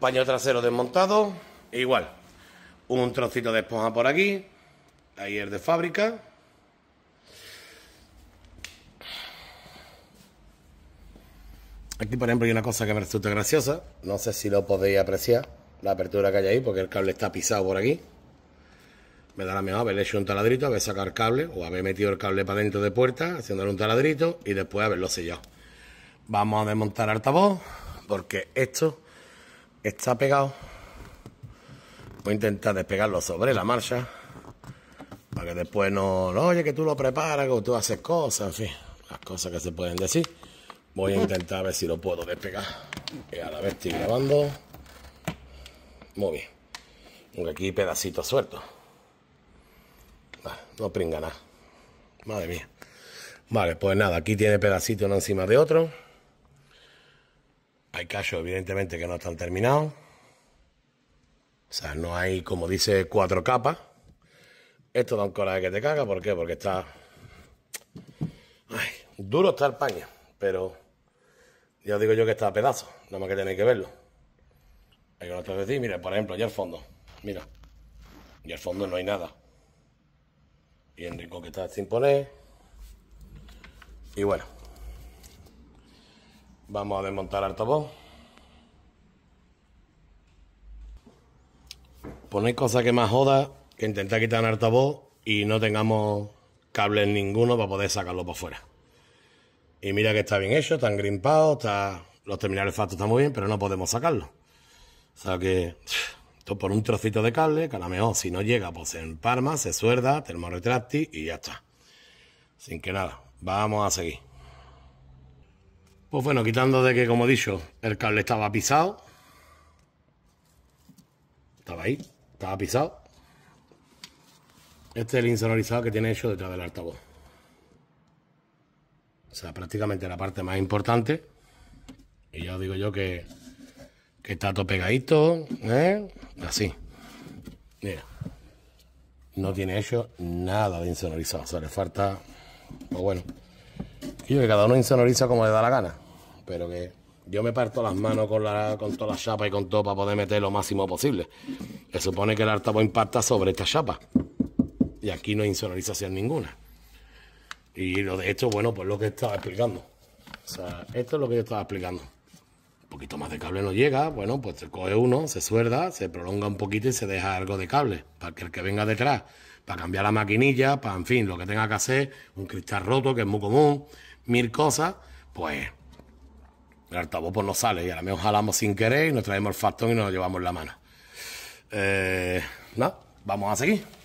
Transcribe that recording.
Paño trasero desmontado, igual. Un trocito de esponja por aquí. Ahí es de fábrica. Aquí, por ejemplo, hay una cosa que me resulta graciosa. No sé si lo podéis apreciar, la apertura que hay ahí, porque el cable está pisado por aquí. Me da la mejor haber hecho un taladrito, haber sacado el cable o haber metido el cable para dentro de puerta, haciéndole un taladrito y después haberlo sellado. Vamos a desmontar el tabo porque esto está pegado, voy a intentar despegarlo sobre la marcha para que después no, no oye, que tú lo preparas, o tú haces cosas, en fin, las cosas que se pueden decir. Voy a intentar ver si lo puedo despegar. Y a la vez estoy grabando. Muy bien. aquí pedacito suelto, no pringa nada. Madre mía. Vale, pues nada, aquí tiene pedacito uno encima de otro. Hay casos, evidentemente, que no están terminados. O sea, no hay, como dice, cuatro capas. Esto da un coraje que te caga. ¿Por qué? Porque está... Ay, duro está el paño, pero ya os digo yo que está a pedazos. Nada más que tenéis que verlo. Hay que no decir, mira, por ejemplo, ya el fondo. Mira. Y al fondo no hay nada. Y rico que está sin poner. Y bueno. Vamos a desmontar el altavoz. Ponéis cosas que más joda, que intentar quitar el altavoz y no tengamos cables ninguno para poder sacarlo por fuera. Y mira que está bien hecho, están grimpados, está... los terminales faltos están muy bien, pero no podemos sacarlo. O sea que esto por un trocito de cable, que a lo mejor si no llega, pues se empalma, se suerda, termorretráctil y ya está. Sin que nada, vamos a seguir. Pues bueno, quitando de que, como he dicho, el cable estaba pisado. Estaba ahí, estaba pisado. Este es el insonorizado que tiene hecho detrás del altavoz. O sea, prácticamente la parte más importante. Y ya os digo yo que, que está todo pegadito, ¿eh? Así. Mira. No tiene hecho nada de insonorizado. O sea, le falta, pues bueno, que cada uno insonoriza como le da la gana, pero que yo me parto las manos con, la, con toda la chapa y con todo para poder meter lo máximo posible. Se supone que el altavoz impacta sobre esta chapa y aquí no hay insonorización ninguna. Y lo de esto, bueno, pues lo que estaba explicando. O sea, esto es lo que yo estaba explicando poquito más de cable no llega, bueno, pues se coge uno, se suelda, se prolonga un poquito y se deja algo de cable, para que el que venga detrás, para cambiar la maquinilla, para, en fin, lo que tenga que hacer, un cristal roto, que es muy común, mil cosas, pues el altavoz pues, no sale y a lo mejor jalamos sin querer y nos traemos el fastón y nos llevamos la mano. Eh, no, vamos a seguir.